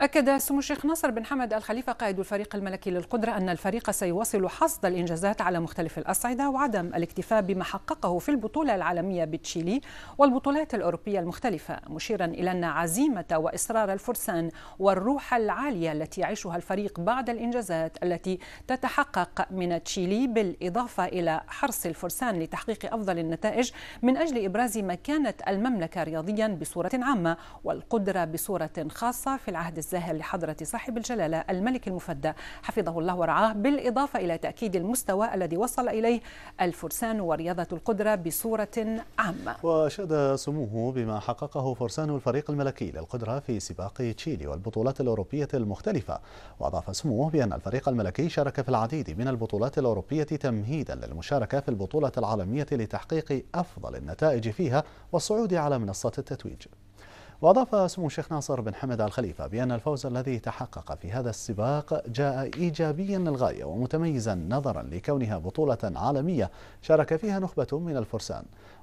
أكد سمو الشيخ ناصر بن حمد الخليفة قائد الفريق الملكي للقدرة أن الفريق سيواصل حصد الإنجازات على مختلف الأصعدة وعدم الاكتفاء بما حققه في البطولة العالمية بتشيلي والبطولات الأوروبية المختلفة مشيرا إلى أن عزيمة وإصرار الفرسان والروح العالية التي يعيشها الفريق بعد الإنجازات التي تتحقق من تشيلي بالإضافة إلى حرص الفرسان لتحقيق أفضل النتائج من أجل إبراز مكانة المملكة رياضيا بصورة عامة والقدرة بصورة خاصة في العهد الزاهر لحضرة صاحب الجلالة الملك المفدى حفظه الله ورعاه بالإضافة إلى تأكيد المستوى الذي وصل إليه الفرسان ورياضة القدرة بصورة عامة وأشاد سموه بما حققه فرسان الفريق الملكي للقدرة في سباق تشيلي والبطولات الأوروبية المختلفة وأضاف سموه بأن الفريق الملكي شارك في العديد من البطولات الأوروبية تمهيدا للمشاركة في البطولة العالمية لتحقيق أفضل النتائج فيها والصعود على منصة التتويج وأضاف سمو الشيخ ناصر بن حمد الخليفة بأن الفوز الذي تحقق في هذا السباق جاء إيجابيا للغاية ومتميزا نظرا لكونها بطولة عالمية شارك فيها نخبة من الفرسان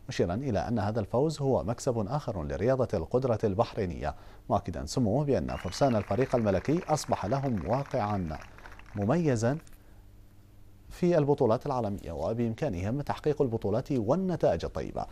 مشيرا إلى أن هذا الفوز هو مكسب آخر لرياضة القدرة البحرينية مؤكدا سموه بأن فرسان الفريق الملكي أصبح لهم واقعا مميزا في البطولات العالمية وبإمكانهم تحقيق البطولات والنتائج الطيبة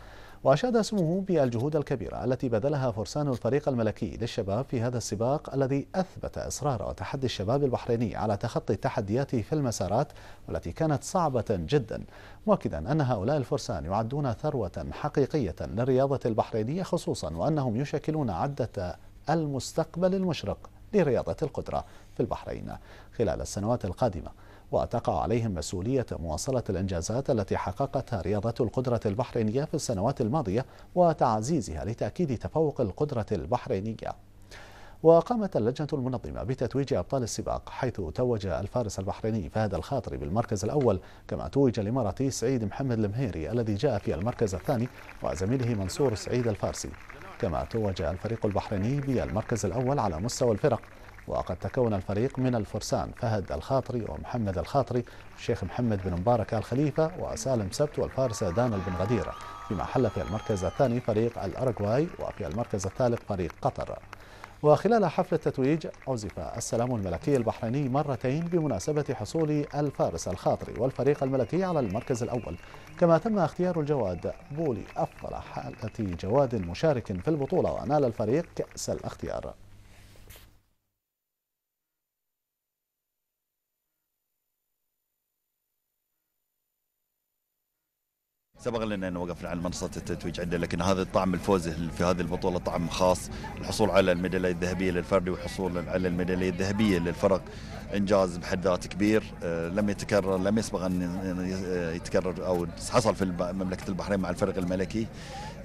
وأشاد اسمه بالجهود الكبيرة التي بذلها فرسان الفريق الملكي للشباب في هذا السباق الذي أثبت إصرار وتحدي الشباب البحريني على تخطي التحديات في المسارات والتي كانت صعبة جدا مؤكدا أن هؤلاء الفرسان يعدون ثروة حقيقية للرياضة البحرينية خصوصا وأنهم يشكلون عدة المستقبل المشرق لرياضة القدرة في البحرين خلال السنوات القادمة وتقع عليهم مسؤولية مواصلة الإنجازات التي حققتها رياضة القدرة البحرينية في السنوات الماضية وتعزيزها لتأكيد تفوق القدرة البحرينية وقامت اللجنة المنظمة بتتويج أبطال السباق حيث توج الفارس البحريني فهد الخاطري بالمركز الأول كما توج الإماراتي سعيد محمد المهيري الذي جاء في المركز الثاني وزميله منصور سعيد الفارسي كما توج الفريق البحريني بالمركز الأول على مستوى الفرق وقد تكون الفريق من الفرسان فهد الخاطري ومحمد الخاطري والشيخ محمد بن مبارك الخليفة وسالم سبت والفارس دانل بن غديرة فيما حل في المركز الثاني فريق الأرجواي وفي المركز الثالث فريق قطر وخلال حفل التتويج عزف السلام الملكي البحريني مرتين بمناسبة حصول الفارس الخاطري والفريق الملكي على المركز الأول كما تم اختيار الجواد بولي أفضل حالة جواد مشارك في البطولة ونال الفريق كأس الاختيار سبق لنا ان وقفنا على منصه التتويج عندنا لكن هذا الطعم الفوز في هذه البطوله طعم خاص الحصول على الميداليه الذهبيه للفردي والحصول على الميداليه الذهبيه للفرق انجاز بحد ذاته كبير آه، لم يتكرر لم يسبق ان آه، يتكرر او حصل في مملكه البحرين مع الفريق الملكي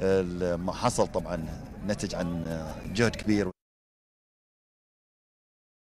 آه، ما حصل طبعا نتج عن جهد كبير